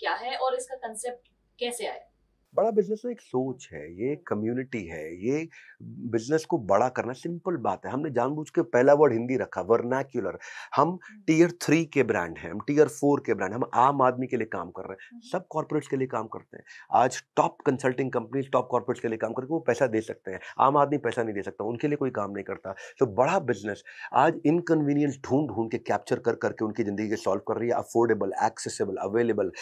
क्या है और इसका कंसेप्ट कैसे आया बड़ा बिजनेस तो एक सोच है ये एक कम्युनिटी है ये बिजनेस को बड़ा करना सिंपल बात है हमने जानबूझ के पहला वर्ड हिंदी रखा वर्नाक्यूलर हम टीयर हम्म। थ्री के ब्रांड हैं हम टीयर फोर के ब्रांड हम आम आदमी के लिए काम कर रहे हैं हम्म। सब कॉर्पोरेट्स के लिए काम करते हैं आज top consulting companies top corporates के लिए काम करके वो पैसा दे सकते हैं आम आदमी पैसा नहीं दे सकता उनके लिए कोई काम नहीं करता तो बड़ा बिजनेस आज इनकन्वीनियंस ढूंढ ढूंढ के कैप्चर कर करके उनकी ज़िंदगी के सॉल्व कर रही है अफोर्डेबल एक्सेसिबल अवेलेबल